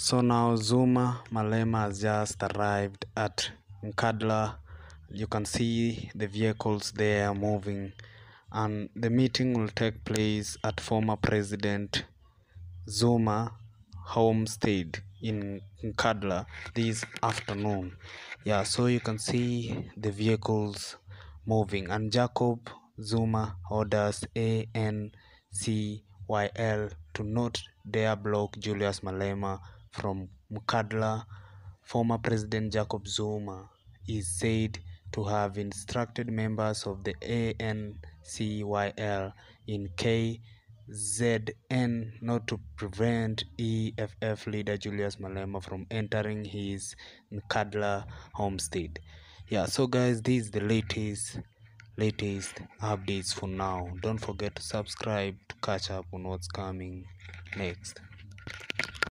So now Zuma Malema has just arrived at Nkadla. You can see the vehicles there moving, and the meeting will take place at former President Zuma homestead in Nkadla this afternoon. Yeah, so you can see the vehicles moving, and Jacob Zuma orders ancyl to not dare block Julius Malema from mkadla former President Jacob Zuma is said to have instructed members of the ANCYL in KZN not to prevent EFF leader Julius Malema from entering his Nkadla homestead. Yeah, so guys, this is the latest latest updates for now. Don't forget to subscribe to catch up on what's coming next.